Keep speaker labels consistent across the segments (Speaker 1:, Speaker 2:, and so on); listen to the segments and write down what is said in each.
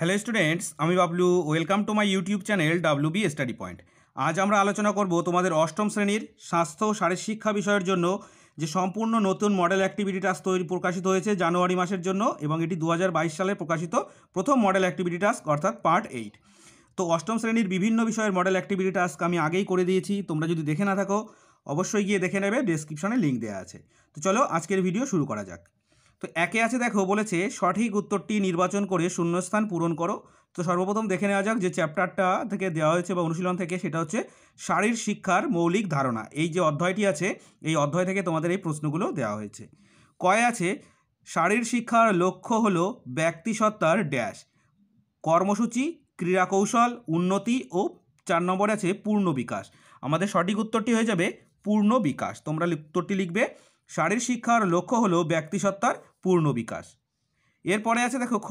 Speaker 1: hello students আমি Bablu welcome to my YouTube channel W B study point আজ আমরা আলোচনা করব তোমাদের অষ্টম শ্রেণীর স্বাস্থ্য ও শিক্ষা বিষয়ের জন্য যে সম্পূর্ণ নতুন মডেল অ্যাক্টিভিটি টাস্ক তৈরি প্রকাশিত হয়েছে জানুয়ারি মাসের জন্য এবং এটি দু সালে প্রকাশিত প্রথম মডেল অ্যাক্টিভিটি টাস্ক অর্থাৎ পার্ট এইট তো অষ্টম শ্রেণীর বিভিন্ন বিষয়ের মডেল অ্যাক্টিভিটি টাস্ক আমি আগেই করে দিয়েছি তোমরা যদি দেখে না থাকো অবশ্যই গিয়ে দেখে নেবে ডেসক্রিপশনে লিঙ্ক দেওয়া আছে তো চলো আজকের ভিডিও শুরু করা যাক তো একে আছে দেখো বলেছে সঠিক উত্তরটি নির্বাচন করে শূন্যস্থান পূরণ করো তো সর্বপ্রথম দেখে নেওয়া যাক যে চ্যাপ্টারটা থেকে দেওয়া হয়েছে বা অনুশীলন থেকে সেটা হচ্ছে শারীর শিক্ষার মৌলিক ধারণা এই যে অধ্যায়টি আছে এই অধ্যায় থেকে তোমাদের এই প্রশ্নগুলো দেওয়া হয়েছে কয় আছে শারীর শিক্ষার লক্ষ্য হল ব্যক্তিসত্তার ড্যাশ কর্মসূচি ক্রীড়াকৌশল উন্নতি ও চার নম্বরে আছে পূর্ণ বিকাশ আমাদের সঠিক উত্তরটি হয়ে যাবে পূর্ণ বিকাশ তোমরা উত্তরটি লিখবে শারীর শিক্ষার লক্ষ্য হলো ব্যক্তিসত্তার পূর্ণ বিকাশ এরপরে আছে দেখো খ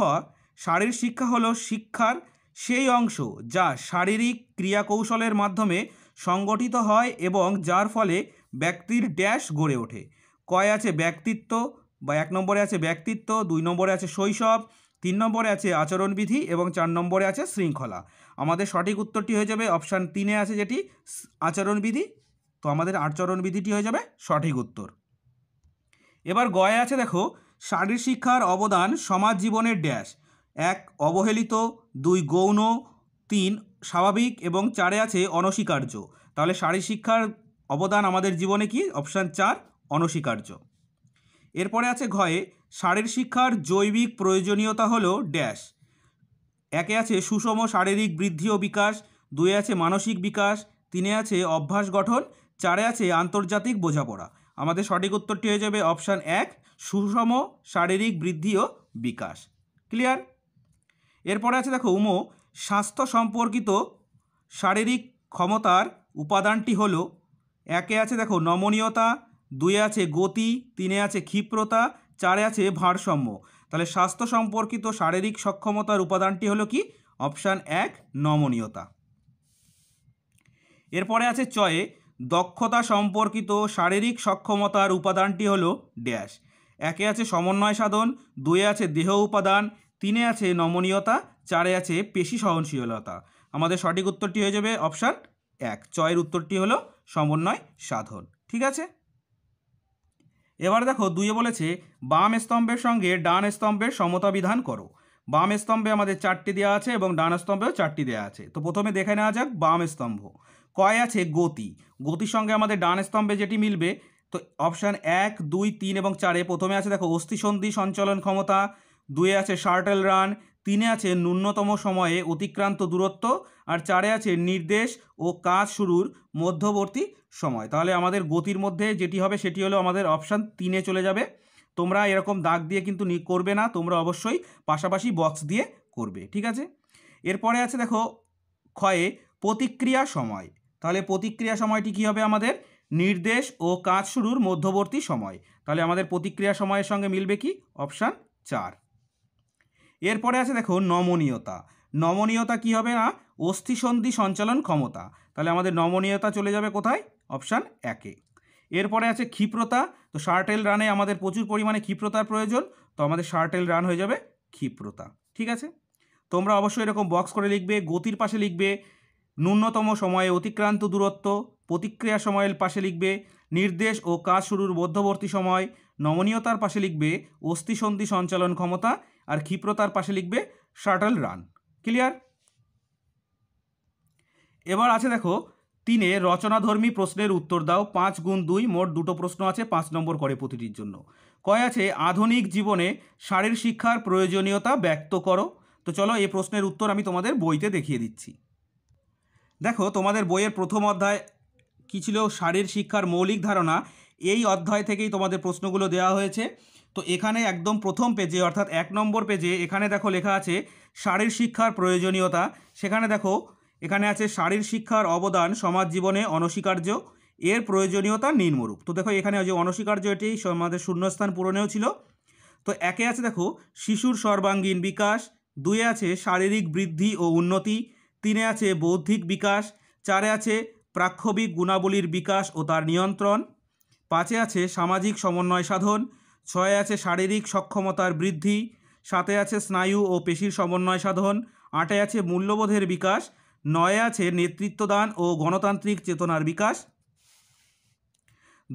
Speaker 1: শারীর শিক্ষা হলো শিক্ষার সেই অংশ যা শারীরিক ক্রিয়াকৌশলের মাধ্যমে সংগঠিত হয় এবং যার ফলে ব্যক্তির ড্যাশ গড়ে ওঠে কয় আছে ব্যক্তিত্ব বা এক নম্বরে আছে ব্যক্তিত্ব দুই নম্বরে আছে শৈশব তিন নম্বরে আছে আচরণবিধি এবং চার নম্বরে আছে শৃঙ্খলা আমাদের সঠিক উত্তরটি হয়ে যাবে অপশান তিনে আছে যেটি আচরণবিধি তো আমাদের আচরণবিধিটি হয়ে যাবে সঠিক উত্তর এবার গয়ে আছে দেখো শারীর শিক্ষার অবদান সমাজ জীবনের ড্যাশ এক অবহেলিত দুই গৌণ তিন স্বাভাবিক এবং চারে আছে অনস্বীকার্য তাহলে শারীর শিক্ষার অবদান আমাদের জীবনে কি অপশান চার অনস্বীকার্য এরপরে আছে ঘয়ে শারীর শিক্ষার জৈবিক প্রয়োজনীয়তা হলো ড্যাশ একে আছে সুষম শারীরিক বৃদ্ধি ও বিকাশ দুয়ে আছে মানসিক বিকাশ তিনে আছে অভ্যাস গঠন চারে আছে আন্তর্জাতিক বোঝাপড়া আমাদের সঠিক উত্তরটি হয়ে যাবে অপশান এক সুষম শারীরিক বৃদ্ধি ও বিকাশ ক্লিয়ার এরপরে আছে দেখো উমো স্বাস্থ্য সম্পর্কিত শারীরিক ক্ষমতার উপাদানটি হল একে আছে দেখো নমনীয়তা দুয়ে আছে গতি তিনে আছে ক্ষিপ্রতা চারে আছে ভারসাম্য তাহলে স্বাস্থ্য সম্পর্কিত শারীরিক সক্ষমতার উপাদানটি হলো কি অপশান এক নমনীয়তা এরপরে আছে চয়ে দক্ষতা সম্পর্কিত শারীরিক সক্ষমতার উপাদানটি হল ড্যাশ একে আছে সমন্বয় সাধন দুয়ে আছে দেহ উপাদান তিনে আছে নমনীয়তা চারে আছে পেশি সহনশীলতা আমাদের সঠিক উত্তরটি হয়ে যাবে অপশান এক চয়ের উত্তরটি হলো সমন্বয় সাধন ঠিক আছে এবার দেখো দুইয়ে বলেছে বাম স্তম্ভের সঙ্গে ডান স্তম্ভের সমতা বিধান করো বাম স্তম্ভে আমাদের চারটি দেওয়া আছে এবং ডান স্তম্ভেও চারটি দেওয়া আছে তো প্রথমে দেখে নেওয়া যাক বাম স্তম্ভ কয় আছে গতি গতির সঙ্গে আমাদের ডান স্তম্ভে যেটি মিলবে তো অপশান এক দুই তিন এবং চারে প্রথমে আছে দেখো অস্থিসন্ধি সঞ্চলন ক্ষমতা দুয়ে আছে শার্টেল রান তিনে আছে ন্যূনতম সময়ে অতিক্রান্ত দূরত্ব আর চারে আছে নির্দেশ ও কাজ শুরুর মধ্যবর্তী সময় তাহলে আমাদের গতির মধ্যে যেটি হবে সেটি হলো আমাদের অপশান তিনে চলে যাবে তোমরা এরকম দাগ দিয়ে কিন্তু করবে না তোমরা অবশ্যই পাশাপাশি বক্স দিয়ে করবে ঠিক আছে এরপরে আছে দেখো ক্ষয়ে প্রতিক্রিয়া সময় তাহলে প্রতিক্রিয়া সময়টি কী হবে আমাদের নির্দেশ ও কাজ শুরুর মধ্যবর্তী সময় তাহলে আমাদের প্রতিক্রিয়া সময়ের সঙ্গে মিলবে কি অপশান চার এরপরে আছে দেখো নমনীয়তা নমনীয়তা কি হবে না অস্থিসন্ধি সঞ্চালন ক্ষমতা তাহলে আমাদের নমনীয়তা চলে যাবে কোথায় অপশান একে এরপরে আছে ক্ষিপ্রতা তো শার্টেল রানে আমাদের প্রচুর পরিমাণে ক্ষিপ্রতার প্রয়োজন তো আমাদের শার্টেল রান হয়ে যাবে ক্ষিপ্রতা ঠিক আছে তোমরা অবশ্যই এরকম বক্স করে লিখবে গতির পাশে লিখবে ন্যূনতম সময়ে অতিক্রান্ত দূরত্ব প্রতিক্রিয়া সময়ের পাশে লিখবে নির্দেশ ও কাজ শুরুর মধ্যবর্তী সময় নমনীয়তার পাশে লিখবে অস্থিসন্ধি সঞ্চালন ক্ষমতা আর ক্ষিপ্রতার পাশে লিখবে শাটল রান ক্লিয়ার এবার আছে দেখো তিনে রচনাধর্মী প্রশ্নের উত্তর দাও পাঁচ গুণ দুই মোট দুটো প্রশ্ন আছে পাঁচ নম্বর করে প্রতিটির জন্য কয় আছে আধুনিক জীবনে শারীর শিক্ষার প্রয়োজনীয়তা ব্যক্ত করো তো চলো এই প্রশ্নের উত্তর আমি তোমাদের বইতে দেখিয়ে দিচ্ছি দেখো তোমাদের বইয়ের প্রথম অধ্যায় কী ছিল শারীর শিক্ষার মৌলিক ধারণা এই অধ্যায় থেকেই তোমাদের প্রশ্নগুলো দেওয়া হয়েছে তো এখানে একদম প্রথম পেজে অর্থাৎ এক নম্বর পেজে এখানে দেখো লেখা আছে শারীর শিক্ষার প্রয়োজনীয়তা সেখানে দেখো এখানে আছে শারীর শিক্ষার অবদান সমাজ জীবনে অনস্বীকার্য এর প্রয়োজনীয়তা নিম্নরূপ তো দেখো এখানে যে অনস্বীকার্য এটি আমাদের শূন্যস্থান পূরণেও ছিল তো একে আছে দেখো শিশুর সর্বাঙ্গীন বিকাশ দুয়ে আছে শারীরিক বৃদ্ধি ও উন্নতি তিনে আছে বৌদ্ধিক বিকাশ চারে আছে প্রাক্ষবিক গুণাবলীর বিকাশ ও তার নিয়ন্ত্রণ পাঁচে আছে সামাজিক সমন্বয় সাধন ছয়ে আছে শারীরিক সক্ষমতার বৃদ্ধি সাতে আছে স্নায়ু ও পেশির সমন্বয় সাধন আটে আছে মূল্যবোধের বিকাশ নয়ে আছে নেতৃত্বদান ও গণতান্ত্রিক চেতনার বিকাশ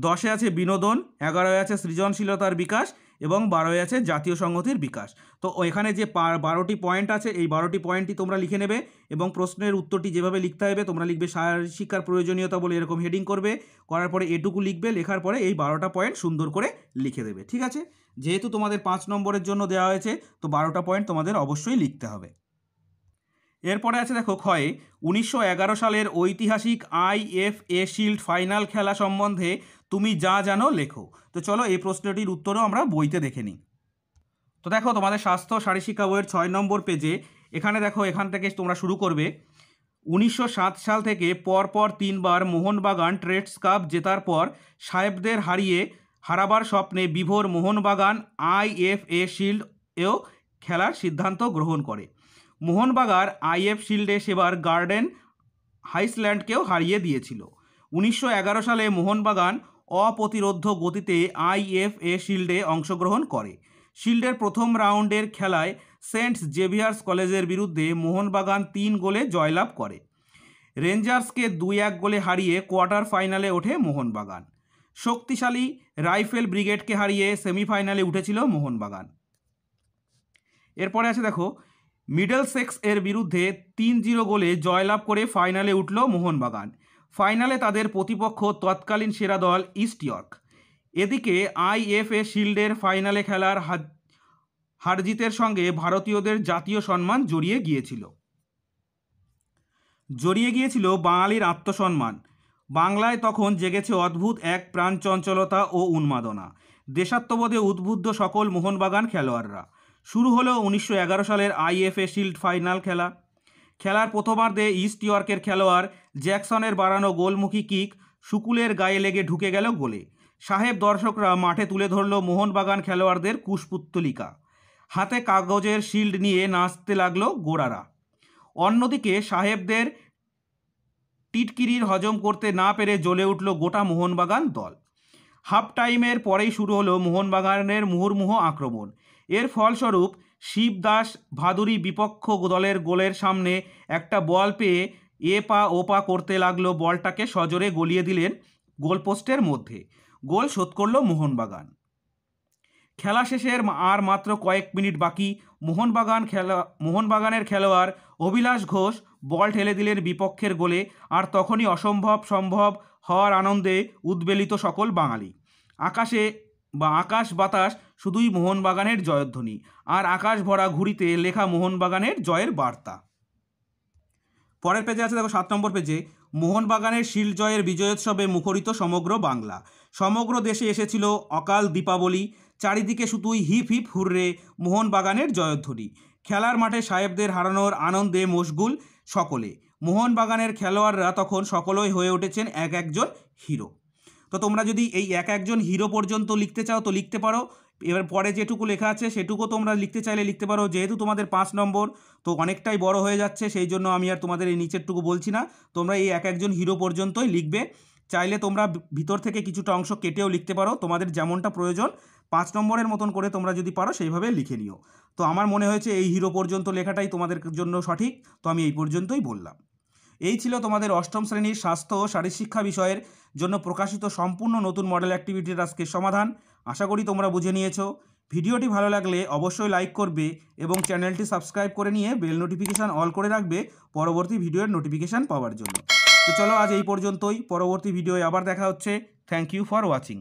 Speaker 1: দশে আছে বিনোদন এগারোয় আছে সৃজনশীলতার বিকাশ এবং বারোয় আছে জাতীয় সংহতির বিকাশ তো এখানে যে বারোটি পয়েন্ট আছে এই বারোটি পয়েন্টটি তোমরা লিখে নেবে এবং প্রশ্নের উত্তরটি যেভাবে লিখতে হবে তোমরা লিখবে শিক্ষার প্রয়োজনীয়তা বলে এরকম হেডিং করবে করার পরে এটুকু লিখবে লেখার পরে এই বারোটা পয়েন্ট সুন্দর করে লিখে দেবে ঠিক আছে যেহেতু তোমাদের পাঁচ নম্বরের জন্য দেওয়া হয়েছে তো বারোটা পয়েন্ট তোমাদের অবশ্যই লিখতে হবে এরপরে আছে দেখো ক্ষয় উনিশশো সালের ঐতিহাসিক আইএফএ শিল্ড ফাইনাল খেলা সম্বন্ধে তুমি যা জানো লেখো তো চলো এই প্রশ্নটির উত্তরও আমরা বইতে দেখে নিই তো দেখো তোমাদের স্বাস্থ্য শিক্ষা বইয়ের ছয় নম্বর পেজে এখানে দেখো এখান থেকে তোমরা শুরু করবে উনিশশো সাল থেকে পরপর তিনবার মোহনবাগান ট্রেডস কাপ জেতার পর সাহেবদের হারিয়ে হারাবার স্বপ্নে বিভোর মোহনবাগান আইএফএ শিল্ড এও খেলার সিদ্ধান্ত গ্রহণ করে মোহনবাগান আইএফ শিল্ডে সেবার গার্ডেন হাইসল্যান্ডকেও হারিয়ে দিয়েছিল উনিশশো সালে মোহনবাগান অপ্রতিরোধ্য গতিতে আইএফএ শিল্ডে অংশগ্রহণ করে শিল্ডের প্রথম রাউন্ডের খেলায় সেন্ট জেভিয়ার্স কলেজের বিরুদ্ধে মোহনবাগান তিন গোলে জয়লাভ করে রেঞ্জার্সকে দুই এক গোলে হারিয়ে কোয়ার্টার ফাইনালে ওঠে মোহনবাগান শক্তিশালী রাইফেল ব্রিগেডকে হারিয়ে সেমিফাইনালে উঠেছিল মোহনবাগান এরপরে আছে দেখো মিডল সেক্স এর বিরুদ্ধে তিন জিরো গোলে জয়লাভ করে ফাইনালে উঠল মোহনবাগান ফাইনালে তাদের প্রতিপক্ষ তৎকালীন সেরা দল ইস্ট ইয়র্ক এদিকে আইএফএ শিল্ডের ফাইনালে খেলার হারজিতের সঙ্গে ভারতীয়দের জাতীয় সম্মান জড়িয়ে গিয়েছিল জড়িয়ে গিয়েছিল বাঙালির আত্মসম্মান বাংলায় তখন জেগেছে অদ্ভুত এক প্রাণচঞ্চলতা ও উন্মাদনা দেশাত্মবোধে উদ্বুদ্ধ সকল মোহনবাগান খেলোয়াড়রা শুরু হলো উনিশশো সালের আইএফএ শিল্ড ফাইনাল খেলা খেলার প্রথমার্ধে ইস্ট ইয়র্কের খেলোয়াড় জ্যাকসনের বাড়ানো গোলমুখী কিক শুকুলের গায়ে লেগে ঢুকে গেল গোলে সাহেব দর্শকরা মাঠে তুলে ধরল মোহনবাগান খেলোয়াড়দের কুশপুত্তলিকা হাতে কাগজের শিল্ড নিয়ে নাচতে লাগলো গোড়ারা অন্যদিকে সাহেবদের টিটকিরির হজম করতে না পেরে জ্বলে উঠল গোটা মোহনবাগান দল হাফ টাইমের পরেই শুরু হলো মোহনবাগানের মুহুর্মুহ আক্রমণ এর ফলস্বরূপ শিবদাস ভাদুরি বিপক্ষ দলের গোলের সামনে একটা বল পেয়ে এ পা ও পা করতে লাগলো বলটাকে সজোরে গলিয়ে দিলেন গোলপোস্টের মধ্যে গোল শোধ করল মোহনবাগান খেলা শেষের আর মাত্র কয়েক মিনিট বাকি মোহনবাগান খেলা মোহনবাগানের খেলোয়াড় অভিলাষ ঘোষ বল ঠেলে দিলেন বিপক্ষের গোলে আর তখনই অসম্ভব সম্ভব হওয়ার আনন্দে উদ্বেলিত সকল বাঙালি আকাশে বা আকাশ বাতাস শুধুই মোহনবাগানের জয়ধ্বনি আর আকাশ ভরা ঘুড়িতে লেখা মোহনবাগানের জয়ের বার্তা পরের পেজে আছে দেখো সাত নম্বর পেজে মোহনবাগানের শিলজয়ের বিজয়োৎসবে মুখরিত সমগ্র বাংলা সমগ্র দেশে এসেছিল অকাল দীপাবলি চারিদিকে শুধুই হিপ হিপ হুররে মোহনবাগানের জয়ধ্বনি খেলার মাঠে সাহেবদের হারানোর আনন্দে মশগুল সকলে মোহনবাগানের খেলোয়াড়রা তখন সকলই হয়ে উঠেছেন এক একজন হিরো তো তোমরা যদি এই এক একজন হিরো পর্যন্ত লিখতে চাও তো লিখতে পারো এবার পরে যেটুকু লেখা আছে সেটুকু তোমরা লিখতে চাইলে লিখতে পারো যেহেতু তোমাদের পাঁচ নম্বর তো অনেকটাই বড় হয়ে যাচ্ছে সেই জন্য আমি আর তোমাদের এই নিচেরটুকু বলছি না তোমরা এই এক একজন হিরো পর্যন্তই লিখবে চাইলে তোমরা ভিতর থেকে কিছুটা অংশ কেটেও লিখতে পারো তোমাদের যেমনটা প্রয়োজন পাঁচ নম্বরের মতন করে তোমরা যদি পারো সেইভাবে লিখে নিও তো আমার মনে হয়েছে এই হিরো পর্যন্ত লেখাটাই তোমাদের জন্য সঠিক তো আমি এই পর্যন্তই বললাম এই ছিল তোমাদের অষ্টম শ্রেণীর স্বাস্থ্য ও শারীরশিক্ষা বিষয়ের জন্য প্রকাশিত সম্পূর্ণ নতুন মডেল অ্যাক্টিভিটির আজকে সমাধান আশা করি তোমরা বুঝে নিয়েছো ভিডিওটি ভালো লাগলে অবশ্যই লাইক করবে এবং চ্যানেলটি সাবস্ক্রাইব করে নিয়ে বেল নোটিফিকেশান অল করে রাখবে পরবর্তী ভিডিওর নোটিফিকেশান পাওয়ার জন্য তো চলো আজ এই পর্যন্তই পরবর্তী ভিডিওয় আবার দেখা হচ্ছে থ্যাংক ইউ ফর ওয়াচিং